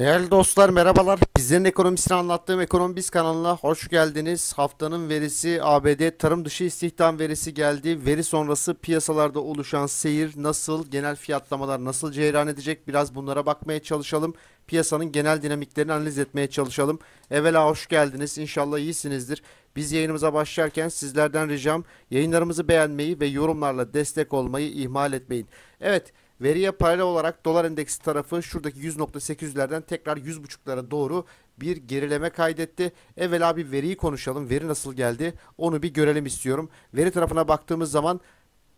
Değerli dostlar merhabalar. Bizlerin ekonomisini anlattığım Ekonomi Biz kanalına hoş geldiniz. Haftanın verisi ABD tarım dışı istihdam verisi geldi. Veri sonrası piyasalarda oluşan seyir nasıl, genel fiyatlamalar nasıl ceyran edecek biraz bunlara bakmaya çalışalım. Piyasanın genel dinamiklerini analiz etmeye çalışalım. Evvela hoş geldiniz. İnşallah iyisinizdir. Biz yayınımıza başlarken sizlerden ricam yayınlarımızı beğenmeyi ve yorumlarla destek olmayı ihmal etmeyin. Evet Veriye paralel olarak dolar endeksi tarafı şuradaki 100.800'lerden tekrar 100.5'lara doğru bir gerileme kaydetti. Evvela bir veriyi konuşalım. Veri nasıl geldi? Onu bir görelim istiyorum. Veri tarafına baktığımız zaman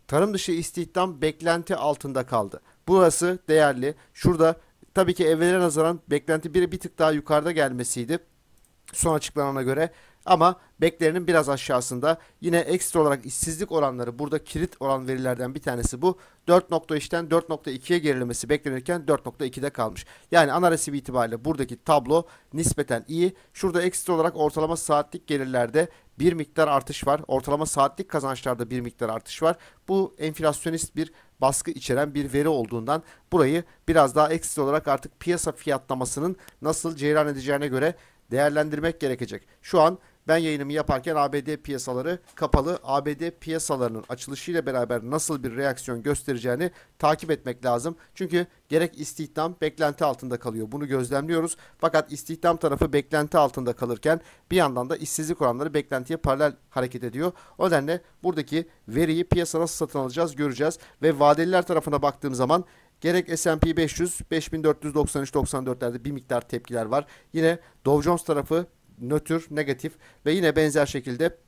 tarım dışı istihdam beklenti altında kaldı. Burası değerli. Şurada tabii ki evvele nazaran beklenti bir, bir tık daha yukarıda gelmesiydi. Son açıklanana göre ama beklerinin biraz aşağısında yine ekstra olarak işsizlik oranları burada kilit olan verilerden bir tanesi bu. 4.3'ten 4.2'ye gerilemesi beklenirken 4.2'de kalmış. Yani ana resim itibariyle buradaki tablo nispeten iyi. Şurada ekstra olarak ortalama saatlik gelirlerde bir miktar artış var. Ortalama saatlik kazançlarda bir miktar artış var. Bu enflasyonist bir baskı içeren bir veri olduğundan burayı biraz daha ekstra olarak artık piyasa fiyatlamasının nasıl ceyran edeceğine göre değerlendirmek gerekecek. Şu an ben yayınımı yaparken ABD piyasaları kapalı. ABD piyasalarının açılışıyla beraber nasıl bir reaksiyon göstereceğini takip etmek lazım. Çünkü gerek istihdam beklenti altında kalıyor. Bunu gözlemliyoruz. Fakat istihdam tarafı beklenti altında kalırken bir yandan da işsizlik oranları beklentiye paralel hareket ediyor. O nedenle buradaki veriyi piyasa nasıl satın alacağız göreceğiz. Ve vadeliler tarafına baktığım zaman Gerek S&P 500 5493-94'lerde bir miktar tepkiler var. Yine Dow Jones tarafı nötr, negatif ve yine benzer şekilde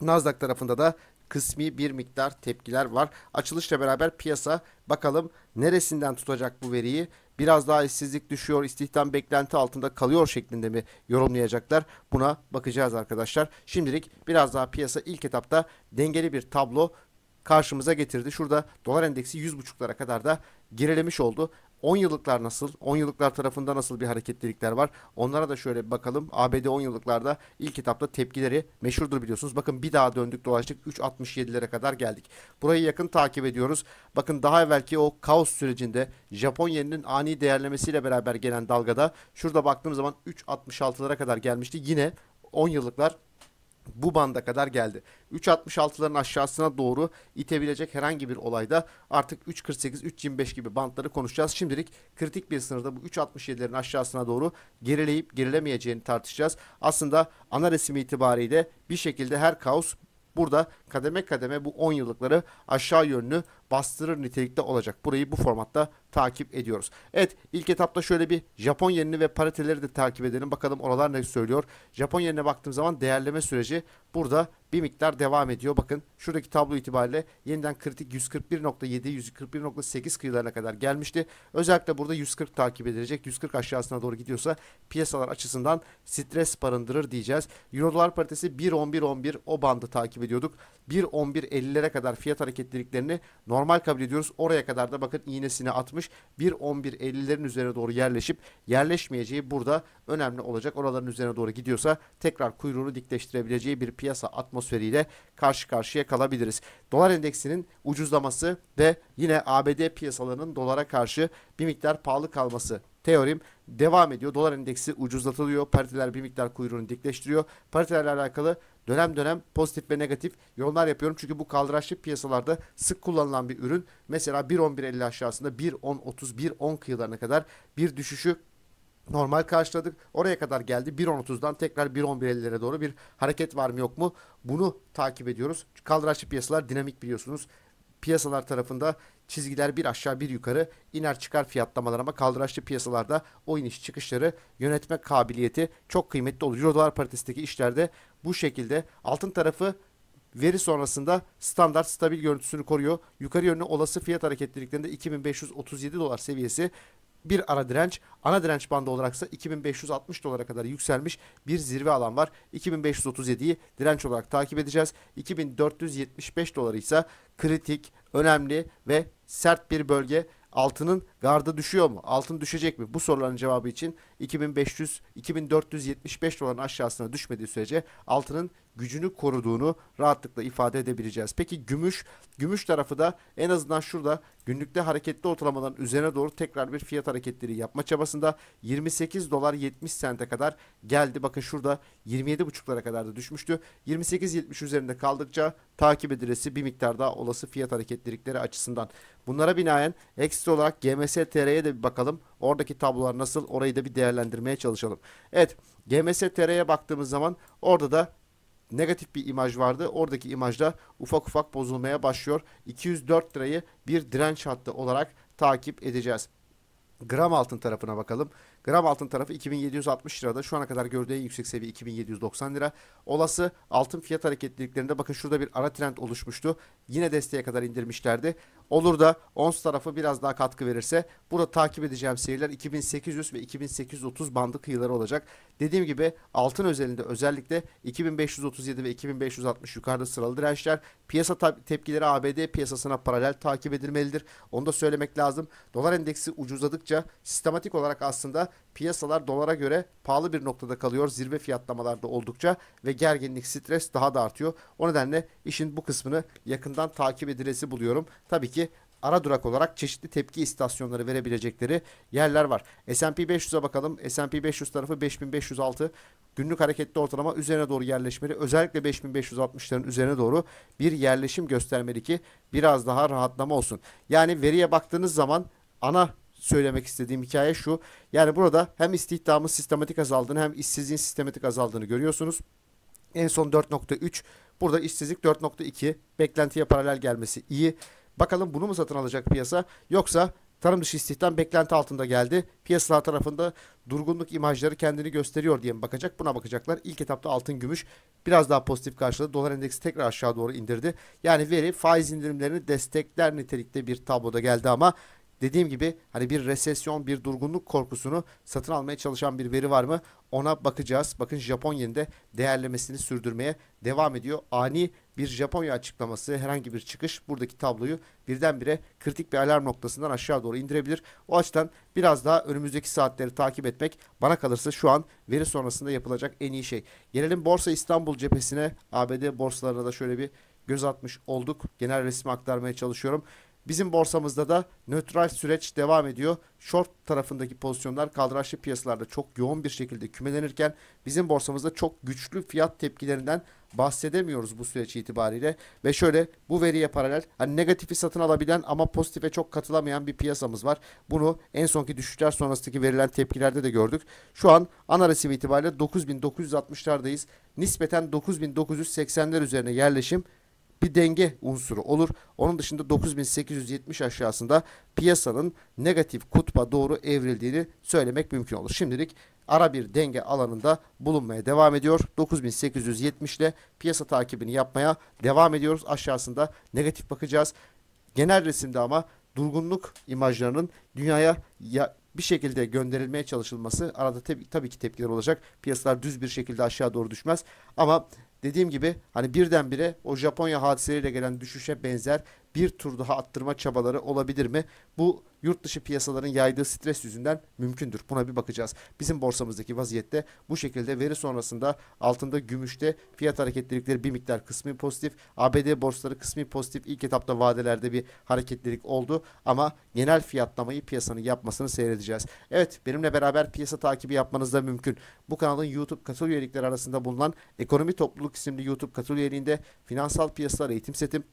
Nasdaq tarafında da kısmi bir miktar tepkiler var. Açılışla beraber piyasa bakalım neresinden tutacak bu veriyi? Biraz daha işsizlik düşüyor, istihdam beklenti altında kalıyor şeklinde mi yorumlayacaklar? Buna bakacağız arkadaşlar. Şimdilik biraz daha piyasa ilk etapta dengeli bir tablo karşımıza getirdi. Şurada dolar endeksi 100.5'lara kadar da gerilemiş oldu. 10 yıllıklar nasıl? 10 yıllıklar tarafında nasıl bir hareketlilikler var? Onlara da şöyle bir bakalım. ABD 10 yıllıklarda ilk etapta tepkileri meşhurdur biliyorsunuz. Bakın bir daha döndük dolaştık 3.67'lere kadar geldik. Burayı yakın takip ediyoruz. Bakın daha evvelki o kaos sürecinde Japon yeninin ani değerlemesiyle beraber gelen dalgada şurada baktığım zaman 3.66'lara kadar gelmişti. Yine 10 yıllıklar bu banda kadar geldi. 3.66'ların aşağısına doğru itebilecek herhangi bir olayda artık 3.48, 3.25 gibi bantları konuşacağız. Şimdilik kritik bir sınırda bu 3.67'lerin aşağısına doğru gerileyip gerilemeyeceğini tartışacağız. Aslında ana resim itibariyle bir şekilde her kaos burada kademe kademe bu 10 yıllıkları aşağı yönlü bastırır nitelikte olacak. Burayı bu formatta takip ediyoruz. Evet ilk etapta şöyle bir Japon yenini ve pariteleri de takip edelim. Bakalım oralar ne söylüyor. Japon yenine baktığım zaman değerleme süreci burada bir miktar devam ediyor. Bakın şuradaki tablo itibariyle yeniden kritik 141.7, 141.8 kıyılarına kadar gelmişti. Özellikle burada 140 takip edilecek. 140 aşağısına doğru gidiyorsa piyasalar açısından stres barındırır diyeceğiz. Euro dolar paritesi 1.11.11 o bandı takip ediyorduk. 1.11.50'lere kadar fiyat hareketliliklerini normal normal kabul ediyoruz. Oraya kadar da bakın iğnesini atmış. 1.11.50'lerin üzerine doğru yerleşip yerleşmeyeceği burada önemli olacak. Oraların üzerine doğru gidiyorsa tekrar kuyruğunu dikleştirebileceği bir piyasa atmosferiyle karşı karşıya kalabiliriz. Dolar endeksinin ucuzlaması ve yine ABD piyasalarının dolara karşı bir miktar pahalı kalması teorim devam ediyor. Dolar endeksi ucuzlatılıyor. Pariteler bir miktar kuyruğunu dikleştiriyor. Paritelerle alakalı dönem dönem pozitif ve negatif yorumlar yapıyorum. Çünkü bu kaldıraçlı piyasalarda sık kullanılan bir ürün. Mesela 1.11.50 aşağısında 1.10.30, 1.10 kıyılarına kadar bir düşüşü normal karşıladık. Oraya kadar geldi. 1.30'dan tekrar 1.11.50'lere doğru bir hareket var mı yok mu? Bunu takip ediyoruz. Kaldıraçlı piyasalar dinamik biliyorsunuz. Piyasalar tarafında Çizgiler bir aşağı bir yukarı iner çıkar fiyatlamalar ama kaldıraçlı piyasalarda o iniş çıkışları yönetme kabiliyeti çok kıymetli olur. Euro dolar paritesindeki işlerde bu şekilde altın tarafı veri sonrasında standart stabil görüntüsünü koruyor. Yukarı yönlü olası fiyat hareketliliklerinde 2537 dolar seviyesi bir ara direnç, ana direnç bandı olaraksa 2560 dolara kadar yükselmiş bir zirve alan var. 2537'yi direnç olarak takip edeceğiz. 2475 doları ise kritik, önemli ve sert bir bölge. Altının gardı düşüyor mu? Altın düşecek mi? Bu soruların cevabı için 2500 2475 doların aşağısına düşmediği sürece altının gücünü koruduğunu rahatlıkla ifade edebileceğiz. Peki gümüş, gümüş tarafı da en azından şurada günlükte hareketli ortalamadan üzerine doğru tekrar bir fiyat hareketleri yapma çabasında 28 dolar 70 sente kadar geldi. Bakın şurada 27,5'lara kadar da düşmüştü. 28.70 üzerinde kaldıkça takip edilesi bir miktar daha olası fiyat hareketlilikleri açısından. Bunlara binaen ekstra olarak GMS TR'ye de bir bakalım. Oradaki tablolar nasıl orayı da bir değerlendirmeye çalışalım. Evet GMS TR'ye baktığımız zaman orada da negatif bir imaj vardı. Oradaki imajda ufak ufak bozulmaya başlıyor. 204 lirayı bir direnç hattı olarak takip edeceğiz. Gram altın tarafına bakalım. Gram altın tarafı 2760 lirada. Şu ana kadar gördüğü en yüksek seviye 2790 lira. Olası altın fiyat hareketliliklerinde bakın şurada bir ara trend oluşmuştu. Yine desteğe kadar indirmişlerdi. Olur da ons tarafı biraz daha katkı verirse burada takip edeceğim seyirler 2800 ve 2830 bandı kıyıları olacak. Dediğim gibi altın özelinde özellikle 2537 ve 2560 yukarıda sıralı dirençler. Piyasa tepkileri ABD piyasasına paralel takip edilmelidir. Onu da söylemek lazım. Dolar endeksi ucuzladıkça sistematik olarak aslında Piyasalar dolara göre pahalı bir noktada kalıyor. Zirve fiyatlamalarda oldukça ve gerginlik, stres daha da artıyor. O nedenle işin bu kısmını yakından takip edilesi buluyorum. Tabii ki ara durak olarak çeşitli tepki istasyonları verebilecekleri yerler var. S&P 500'e bakalım. S&P 500 tarafı 5506 günlük hareketli ortalama üzerine doğru yerleşmeli. Özellikle 5560'ların üzerine doğru bir yerleşim göstermeli ki biraz daha rahatlama olsun. Yani veriye baktığınız zaman ana söylemek istediğim hikaye şu. Yani burada hem istihdamın sistematik azaldığını hem işsizliğin sistematik azaldığını görüyorsunuz. En son 4.3 burada işsizlik 4.2 beklentiye paralel gelmesi iyi. Bakalım bunu mu satın alacak piyasa yoksa tarım dışı istihdam beklenti altında geldi. Piyasalar tarafında durgunluk imajları kendini gösteriyor diye mi bakacak? Buna bakacaklar. İlk etapta altın gümüş biraz daha pozitif karşıladı. Dolar endeksi tekrar aşağı doğru indirdi. Yani veri faiz indirimlerini destekler nitelikte bir tabloda geldi ama dediğim gibi hani bir resesyon, bir durgunluk korkusunu satın almaya çalışan bir veri var mı? Ona bakacağız. Bakın Japon yeninde değerlemesini sürdürmeye devam ediyor. Ani bir Japonya açıklaması, herhangi bir çıkış buradaki tabloyu birdenbire kritik bir alarm noktasından aşağı doğru indirebilir. O açıdan biraz daha önümüzdeki saatleri takip etmek bana kalırsa şu an veri sonrasında yapılacak en iyi şey. Gelelim Borsa İstanbul cephesine. ABD borsalarına da şöyle bir göz atmış olduk. Genel resmi aktarmaya çalışıyorum. Bizim borsamızda da nötral süreç devam ediyor. Short tarafındaki pozisyonlar kaldıraçlı piyasalarda çok yoğun bir şekilde kümelenirken bizim borsamızda çok güçlü fiyat tepkilerinden bahsedemiyoruz bu süreç itibariyle ve şöyle bu veriye paralel hani negatifi satın alabilen ama pozitife çok katılamayan bir piyasamız var. Bunu en sonki düşüşler sonrasındaki verilen tepkilerde de gördük. Şu an ana resim itibariyle 9960'lardayız. Nispeten 9980'ler üzerine yerleşim bir denge unsuru olur. Onun dışında 9870 aşağısında piyasanın negatif kutba doğru evrildiğini söylemek mümkün olur. Şimdilik ara bir denge alanında bulunmaya devam ediyor. 9870 ile piyasa takibini yapmaya devam ediyoruz. Aşağısında negatif bakacağız. Genel resimde ama durgunluk imajlarının dünyaya ya bir şekilde gönderilmeye çalışılması arada tabii, tabii ki tepkiler olacak. Piyasalar düz bir şekilde aşağı doğru düşmez ama Dediğim gibi hani birdenbire o Japonya hadiseleriyle gelen düşüşe benzer bir tur daha attırma çabaları olabilir mi? Bu yurt dışı piyasaların yaydığı stres yüzünden mümkündür. Buna bir bakacağız. Bizim borsamızdaki vaziyette bu şekilde veri sonrasında altında gümüşte fiyat hareketlilikleri bir miktar kısmi pozitif. ABD borsaları kısmi pozitif. İlk etapta vadelerde bir hareketlilik oldu ama genel fiyatlamayı piyasanın yapmasını seyredeceğiz. Evet benimle beraber piyasa takibi yapmanız da mümkün. Bu kanalın YouTube katıl üyelikleri arasında bulunan Ekonomi Topluluk isimli YouTube katıl üyeliğinde finansal piyasalar eğitim setim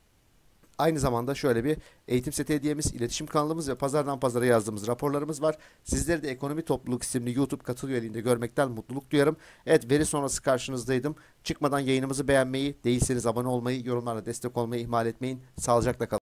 Aynı zamanda şöyle bir eğitim seti hediyemiz, iletişim kanalımız ve pazardan pazara yazdığımız raporlarımız var. Sizleri de Ekonomi Topluluk isimli YouTube katıl üyeliğinde görmekten mutluluk duyarım. Evet veri sonrası karşınızdaydım. Çıkmadan yayınımızı beğenmeyi, değilseniz abone olmayı, yorumlarla destek olmayı ihmal etmeyin. Sağlıcakla kalın.